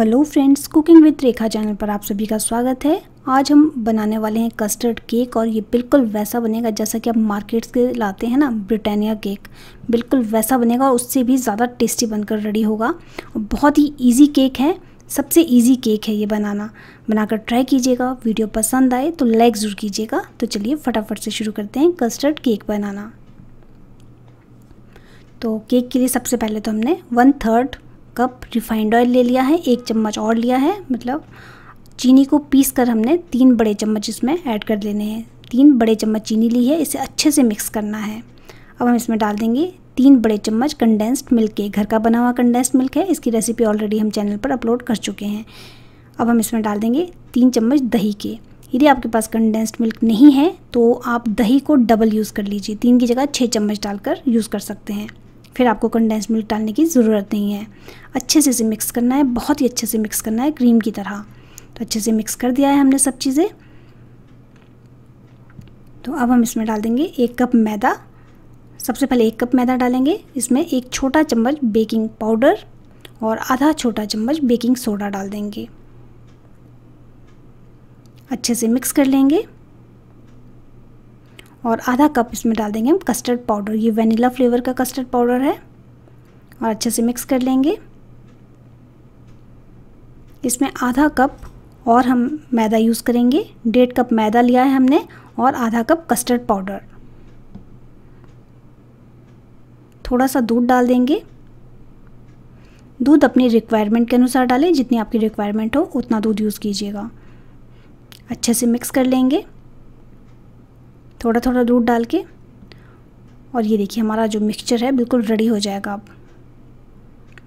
hello friends cooking with Rekha channel पर आप सभी का स्वागत है आज हम बनाने वाले हैं कस्टर्ड केक और ये बिल्कुल वैसा बनेगा जैसा कि आप मार्केट्स के लाते हैं ना ब्रिटानिया केक बिल्कुल वैसा बनेगा और उससे भी ज़्यादा टेस्टी बनकर रेडी होगा बहुत ही ईजी केक है सबसे ईजी केक है ये बनाना बनाकर ट्राई कीजिएगा वीडियो पसंद आए तो लाइक ज़रूर कीजिएगा तो चलिए फटाफट से शुरू करते हैं कस्टर्ड केक बनाना तो केक के लिए सबसे पहले तो हमने one third cup refined oil ले लिया है एक चम्मच और लिया है मतलब चीनी को पीस कर हमने तीन बड़े चम्मच इसमें ऐड कर लेने हैं तीन बड़े चम्मच चीनी ली है इसे अच्छे से मिक्स करना है अब हम इसमें डाल देंगे तीन बड़े चम्मच कंडेंस्ड मिल्क के घर का बना हुआ कंडेंस्ड मिल्क है इसकी रेसिपी ऑलरेडी हम चैनल पर अपलोड कर चुके हैं अब हम इसमें डाल देंगे तीन चम्मच दही के यदि आपके पास कंडेंस्ड मिल्क नहीं है तो आप दही को डबल यूज़ कर लीजिए तीन की जगह छः चम्मच डालकर यूज़ कर सकते हैं फिर आपको कंडेंस मिल्क डालने की ज़रूरत नहीं है अच्छे से इसे मिक्स करना है बहुत ही अच्छे से मिक्स करना है क्रीम की तरह तो अच्छे से मिक्स कर दिया है हमने सब चीज़ें तो अब हम इसमें डाल देंगे एक कप मैदा सबसे पहले एक कप मैदा डालेंगे इसमें एक छोटा चम्मच बेकिंग पाउडर और आधा छोटा चम्मच बेकिंग सोडा डाल देंगे अच्छे से मिक्स कर लेंगे और आधा कप इसमें डाल देंगे हम कस्टर्ड पाउडर ये वनीला फ्लेवर का कस्टर्ड पाउडर है और अच्छे से मिक्स कर लेंगे इसमें आधा कप और हम मैदा यूज़ करेंगे डेढ़ कप मैदा लिया है हमने और आधा कप कस्टर्ड पाउडर थोड़ा सा दूध डाल देंगे दूध अपनी रिक्वायरमेंट के अनुसार डालें जितनी आपकी रिक्वायरमेंट हो उतना दूध यूज़ कीजिएगा अच्छे से मिक्स कर लेंगे थोड़ा थोड़ा दूध डाल के और ये देखिए हमारा जो मिक्सचर है बिल्कुल रेडी हो जाएगा अब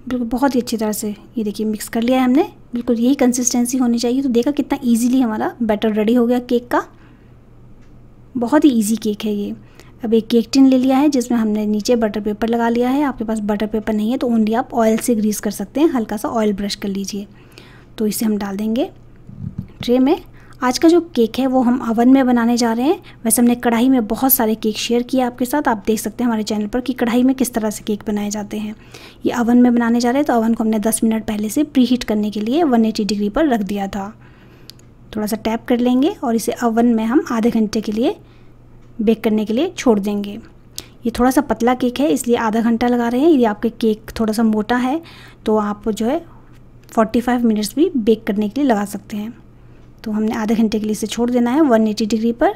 बिल्कुल बहुत ही अच्छी तरह से ये देखिए मिक्स कर लिया है हमने बिल्कुल यही कंसिस्टेंसी होनी चाहिए तो देखा कितना ईजीली हमारा बैटर रेडी हो गया केक का बहुत ही ईजी केक है ये अब एक केक टिन ले लिया है जिसमें हमने नीचे बटर पेपर लगा लिया है आपके पास बटर पेपर नहीं है तो ओनली आप ऑयल से ग्रीस कर सकते हैं हल्का सा ऑयल ब्रश कर लीजिए तो इसे हम डाल देंगे ट्रे में आज का जो केक है वो हम अवन में बनाने जा रहे हैं वैसे हमने कढ़ाई में बहुत सारे केक शेयर किए आपके साथ आप देख सकते हैं हमारे चैनल पर कि कढ़ाई में किस तरह से केक बनाए जाते हैं ये अवन में बनाने जा रहे हैं तो अवन को हमने 10 मिनट पहले से प्री हीट करने के लिए 180 डिग्री पर रख दिया था थोड़ा सा टैप कर लेंगे और इसे अवन में हम आधे घंटे के लिए बेक करने के लिए छोड़ देंगे ये थोड़ा सा पतला केक है इसलिए आधा घंटा लगा रहे हैं यदि आपके केक थोड़ा सा मोटा है तो आप जो है फोर्टी मिनट्स भी बेक करने के लिए लगा सकते हैं तो हमने आधे घंटे के लिए इसे छोड़ देना है 180 डिग्री पर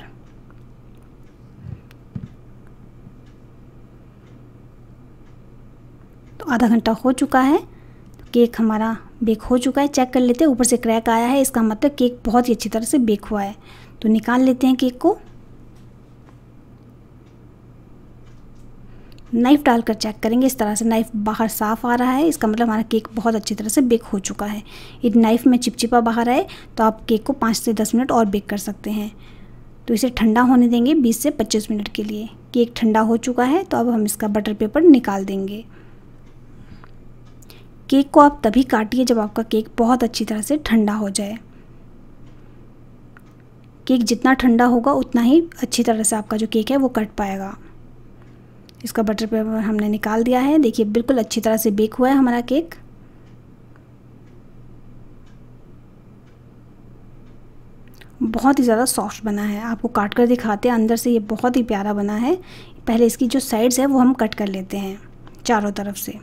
तो आधा घंटा हो चुका है केक हमारा बेक हो चुका है चेक कर लेते हैं ऊपर से क्रैक आया है इसका मतलब केक बहुत ही अच्छी तरह से बेक हुआ है तो निकाल लेते हैं केक को नाइफ़ डालकर चेक करेंगे इस तरह से नाइफ़ बाहर साफ़ आ रहा है इसका मतलब हमारा केक बहुत अच्छी तरह से बेक हो चुका है यदि नाइफ़ में चिपचिपा बाहर आए तो आप केक को पाँच से दस मिनट और बेक कर सकते हैं तो इसे ठंडा होने देंगे बीस से पच्चीस मिनट के लिए केक ठंडा हो चुका है तो अब हम इसका बटर पेपर निकाल देंगे केक को आप तभी काटिए जब आपका केक बहुत अच्छी तरह से ठंडा हो जाए केक जितना ठंडा होगा उतना ही अच्छी तरह से आपका जो केक है वो कट पाएगा इसका बटर पेपर हमने निकाल दिया है देखिए बिल्कुल अच्छी तरह से बेक हुआ है हमारा केक बहुत ही ज़्यादा सॉफ्ट बना है आपको काट कर दिखाते हैं अंदर से ये बहुत ही प्यारा बना है पहले इसकी जो साइड्स है वो हम कट कर लेते हैं चारों तरफ से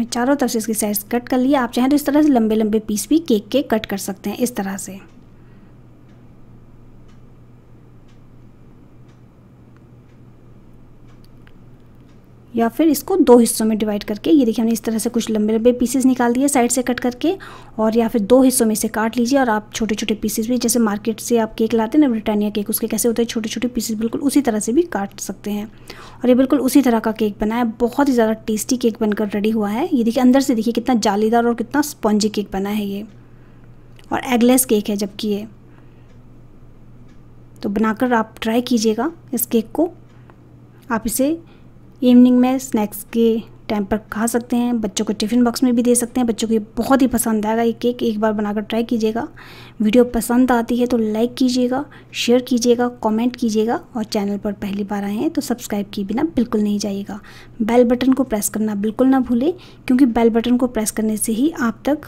आपने चारों तरफ से इसकी साइज़ कट कर लिया आप चाहें तो इस तरह से लंबे लंबे पीस भी केक के कट कर सकते हैं इस तरह से या फिर इसको दो हिस्सों में डिवाइड करके ये देखिए हमने इस तरह से कुछ लंबे लंबे पीसेस निकाल दिए साइड से कट करके और या फिर दो हिस्सों में इसे काट लीजिए और आप छोटे छोटे पीसेस भी जैसे मार्केट से आप केक लाते हैं ना ब्रिटानिया केक उसके कैसे होते हैं छोटे छोटे पीसेस बिल्कुल उसी तरह से भी काट सकते हैं और ये बिल्कुल उसी तरह का केक बना है बहुत ही ज़्यादा टेस्टी केक बनकर रेडी हुआ है ये देखिए अंदर से देखिए कितना जालीदार और कितना स्पॉन्जी केक बना है ये और एगलेस केक है जबकि ये तो बनाकर आप ट्राई कीजिएगा इस केक को आप इसे इवनिंग में स्नैक्स के टाइम पर खा सकते हैं बच्चों को टिफ़िन बॉक्स में भी दे सकते हैं बच्चों को ये बहुत ही पसंद आएगा ये केक एक बार बनाकर ट्राई कीजिएगा वीडियो पसंद आती है तो लाइक कीजिएगा शेयर कीजिएगा कमेंट कीजिएगा और चैनल पर पहली बार आए हैं तो सब्सक्राइब किए बिना बिल्कुल नहीं जाइएगा बेल बटन को प्रेस करना बिल्कुल ना भूलें क्योंकि बेल बटन को प्रेस करने से ही आप तक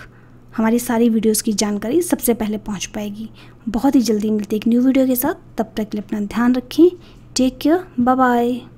हमारी सारी वीडियोज़ की जानकारी सबसे पहले पहुँच पाएगी बहुत ही जल्दी मिलती है एक न्यू वीडियो के साथ तब तक के लिए अपना ध्यान रखें टेक केयर बाय